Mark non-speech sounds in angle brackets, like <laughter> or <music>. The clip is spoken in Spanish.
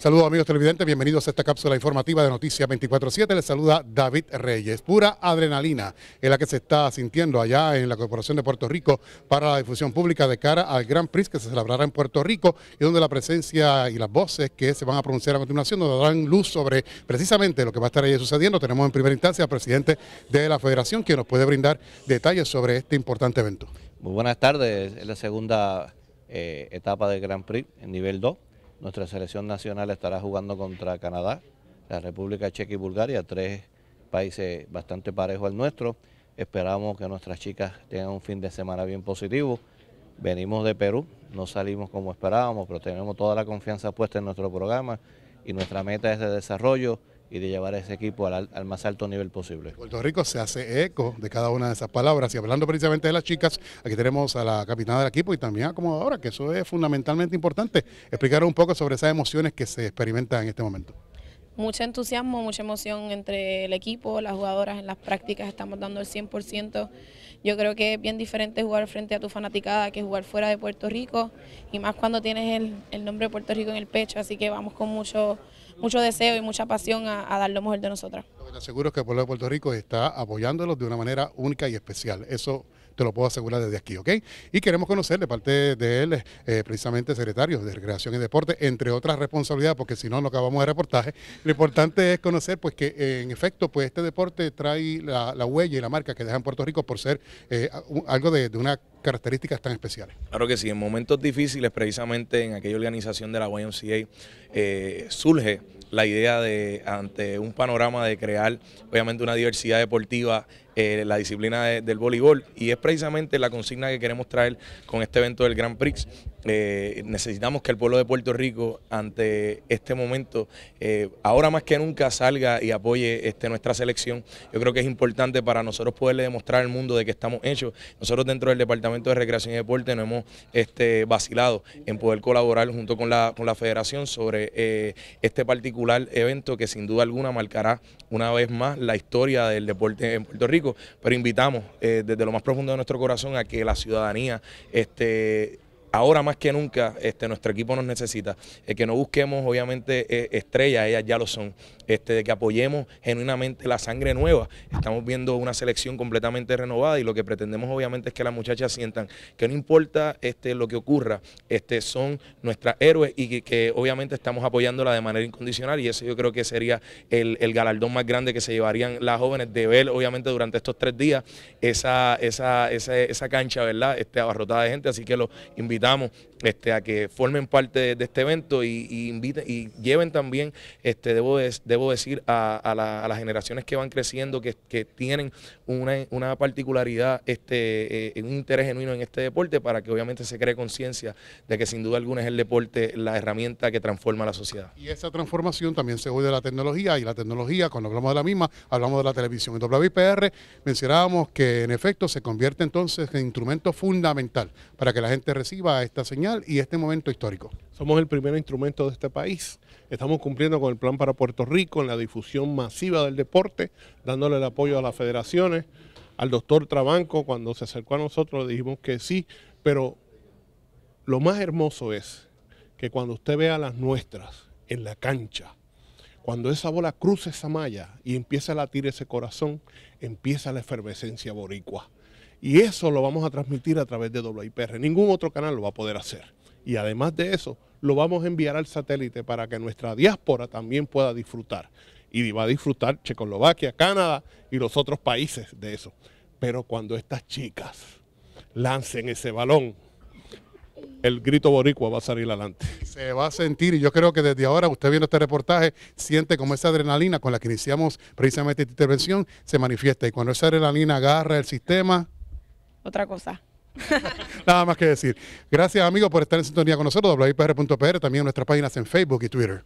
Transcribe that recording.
Saludos amigos televidentes, bienvenidos a esta cápsula informativa de Noticias 24-7. Les saluda David Reyes. Pura adrenalina es la que se está sintiendo allá en la Corporación de Puerto Rico para la difusión pública de cara al Gran Prix que se celebrará en Puerto Rico y donde la presencia y las voces que se van a pronunciar a continuación nos darán luz sobre precisamente lo que va a estar ahí sucediendo. Tenemos en primera instancia al presidente de la federación que nos puede brindar detalles sobre este importante evento. Muy buenas tardes, es la segunda eh, etapa del Gran Prix en nivel 2 nuestra selección nacional estará jugando contra Canadá, la República Checa y Bulgaria, tres países bastante parejos al nuestro. Esperamos que nuestras chicas tengan un fin de semana bien positivo. Venimos de Perú, no salimos como esperábamos, pero tenemos toda la confianza puesta en nuestro programa y nuestra meta es de desarrollo y de llevar a ese equipo al, más alto nivel posible. Puerto Rico se hace eco de cada una de esas palabras y hablando precisamente de las chicas, aquí tenemos a la capitana del equipo y también a acomodadora, que eso es fundamentalmente importante. Explicar un poco sobre esas emociones que se experimentan en este momento mucho entusiasmo, mucha emoción entre el equipo, las jugadoras en las prácticas estamos dando el 100%. Yo creo que es bien diferente jugar frente a tu fanaticada que jugar fuera de Puerto Rico y más cuando tienes el, nombre de Puerto Rico en el pecho, así que vamos con mucho, mucho deseo y mucha pasión a, a dar lo mejor de nosotras. Lo que te aseguro es que el pueblo de Puerto Rico está apoyándolos de una manera única y especial. Eso te lo puedo asegurar desde aquí, ¿ok? Y queremos conocer de parte de él, eh, precisamente secretario de Recreación y Deporte, entre otras responsabilidades, porque si no, no acabamos de reportaje. Lo importante es conocer, pues, que eh, en efecto, pues, este deporte trae la, huella y la marca que deja en Puerto Rico por ser eh, algo de, de una características tan especiales. Claro que sí, en momentos difíciles, precisamente en aquella organización de la YMCA, surge la idea de, ante un panorama de crear, obviamente, una diversidad deportiva eh, la disciplina del voleibol y es precisamente la consigna que queremos traer con este evento del Grand Prix. Eh, necesitamos que el pueblo de Puerto Rico ante este momento, eh, ahora más que nunca, salga y apoye este, nuestra selección. Yo creo que es importante para nosotros poderle demostrar al mundo de que estamos hechos. Nosotros dentro del Departamento de Recreación y Deporte no hemos este, vacilado en poder colaborar junto con la, federación sobre este particular evento que sin duda alguna marcará una vez más la historia del deporte en Puerto Rico pero invitamos eh, desde lo más profundo de nuestro corazón a que la ciudadanía este, ahora más que nunca este, nuestro equipo nos necesita. que no busquemos, obviamente, eh, estrellas, ellas ya lo son. Este, de que apoyemos genuinamente la sangre nueva. Estamos viendo una selección completamente renovada y lo que pretendemos obviamente es que las muchachas sientan que no importa este, lo que ocurra, este, son nuestras héroes y que, obviamente estamos apoyándola de manera incondicional y eso yo creo que sería el, galardón más grande que se llevarían las jóvenes de ver obviamente durante estos tres días esa, esa, cancha, ¿verdad? Este, abarrotada de gente, así que los invitamos este, a que formen parte de, este evento y, y lleven también, este, debo, de, debo decir a, las generaciones que van creciendo, que, tienen una, particularidad, este, eh, un interés genuino en este deporte, para que obviamente se cree conciencia de que sin duda alguna es el deporte la herramienta que transforma la sociedad. Y esa transformación también se oye de la tecnología, y la tecnología, cuando hablamos de la misma, hablamos de la televisión. En WIPR mencionábamos que en efecto se convierte entonces en instrumento fundamental para que la gente reciba esta señal y este momento histórico. Somos el primer instrumento de este país. Estamos cumpliendo con el plan para Puerto Rico, en la difusión masiva del deporte, dándole el apoyo a las federaciones. Al doctor Trabanco, cuando se acercó a nosotros, le dijimos que sí, pero lo más hermoso es que cuando usted vea las nuestras en la cancha, cuando esa bola cruza esa malla y empieza a latir ese corazón, empieza la efervescencia boricua. Y eso lo vamos a transmitir a través de WIPR. Ningún otro canal lo va a poder hacer. Y además de eso, lo vamos a enviar al satélite para que nuestra diáspora también pueda disfrutar. Y va a disfrutar Checoslovaquia, Canadá y los otros países de eso. Pero cuando estas chicas lancen ese balón, el grito boricua va a salir adelante. Se va a sentir y yo creo que desde ahora usted viendo este reportaje siente como esa adrenalina con la que iniciamos precisamente esta intervención se manifiesta y cuando esa adrenalina agarra el sistema... Otra cosa. <laughs> Nada más que decir. Gracias, amigos, por estar en sintonía con nosotros. WIPR.pr, también nuestras páginas en Facebook y Twitter.